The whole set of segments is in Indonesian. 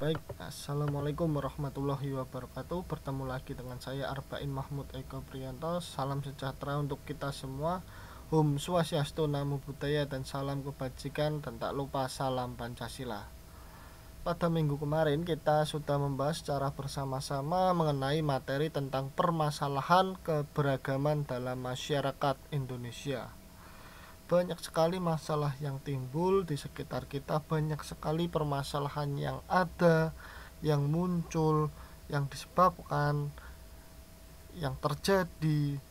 Baik, Assalamualaikum warahmatullahi wabarakatuh Bertemu lagi dengan saya Arbain Mahmud Eko Prianto Salam sejahtera untuk kita semua Hum swastiastu namo buddhaya dan salam kebajikan Dan tak lupa salam Pancasila Pada minggu kemarin kita sudah membahas secara bersama-sama Mengenai materi tentang permasalahan keberagaman dalam masyarakat Indonesia banyak sekali masalah yang timbul di sekitar kita, banyak sekali permasalahan yang ada, yang muncul, yang disebabkan, yang terjadi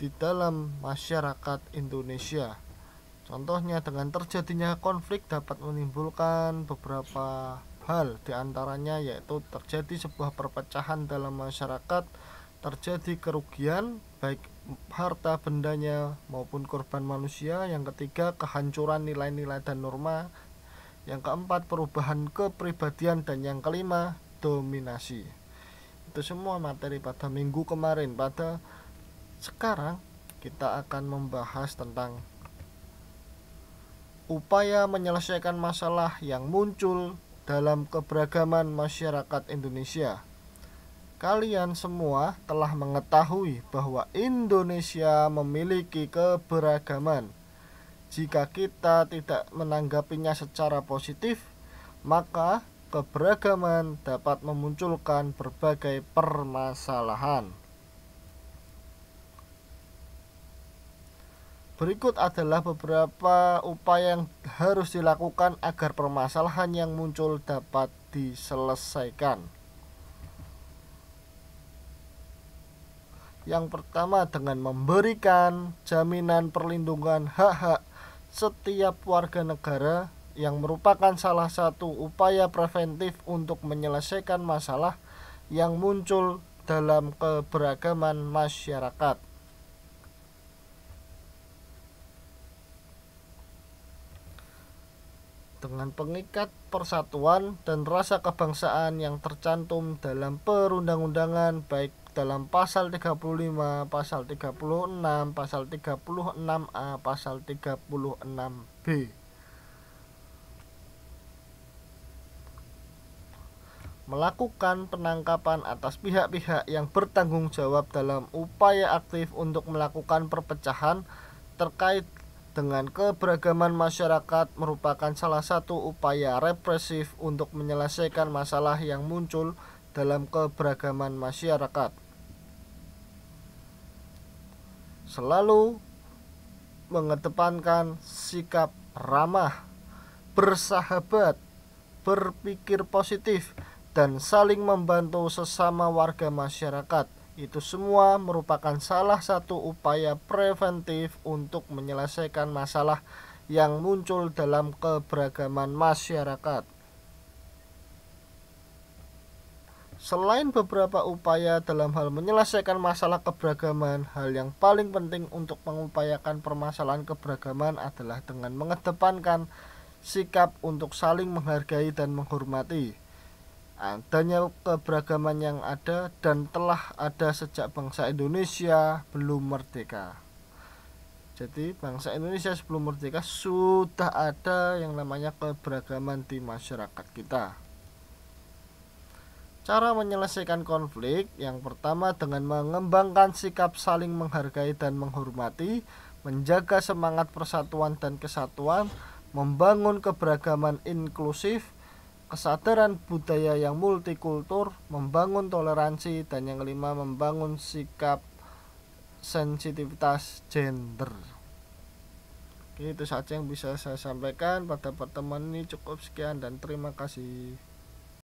di dalam masyarakat Indonesia. Contohnya dengan terjadinya konflik dapat menimbulkan beberapa hal diantaranya yaitu terjadi sebuah perpecahan dalam masyarakat, terjadi kerugian baik harta bendanya maupun korban manusia yang ketiga kehancuran nilai-nilai dan norma yang keempat perubahan kepribadian dan yang kelima dominasi itu semua materi pada minggu kemarin pada sekarang kita akan membahas tentang upaya menyelesaikan masalah yang muncul dalam keberagaman masyarakat Indonesia kalian semua telah mengetahui bahwa Indonesia memiliki keberagaman. Jika kita tidak menanggapinya secara positif, maka keberagaman dapat memunculkan berbagai permasalahan. Berikut adalah beberapa upaya yang harus dilakukan agar permasalahan yang muncul dapat diselesaikan. Yang pertama dengan memberikan jaminan perlindungan hak-hak setiap warga negara yang merupakan salah satu upaya preventif untuk menyelesaikan masalah yang muncul dalam keberagaman masyarakat. dengan pengikat persatuan dan rasa kebangsaan yang tercantum dalam perundang-undangan baik dalam pasal 35, pasal 36, pasal 36A, pasal 36B. melakukan penangkapan atas pihak-pihak yang bertanggung jawab dalam upaya aktif untuk melakukan perpecahan terkait dengan keberagaman masyarakat merupakan salah satu upaya represif untuk menyelesaikan masalah yang muncul dalam keberagaman masyarakat selalu mengedepankan sikap ramah, bersahabat, berpikir positif, dan saling membantu sesama warga masyarakat. Itu semua merupakan salah satu upaya preventif untuk menyelesaikan masalah yang muncul dalam keberagaman masyarakat. Selain beberapa upaya dalam hal menyelesaikan masalah keberagaman, hal yang paling penting untuk mengupayakan permasalahan keberagaman adalah dengan mengedepankan sikap untuk saling menghargai dan menghormati. Adanya keberagaman yang ada dan telah ada sejak bangsa Indonesia belum merdeka. Jadi bangsa Indonesia sebelum merdeka sudah ada yang namanya keberagaman di masyarakat kita. Cara menyelesaikan konflik yang pertama dengan mengembangkan sikap saling menghargai dan menghormati, menjaga semangat persatuan dan kesatuan, membangun keberagaman inklusif, kesadaran budaya yang multikultur, membangun toleransi, dan yang kelima membangun sikap sensitivitas gender. Oke, itu saja yang bisa saya sampaikan pada pertemuan ini cukup sekian dan terima kasih.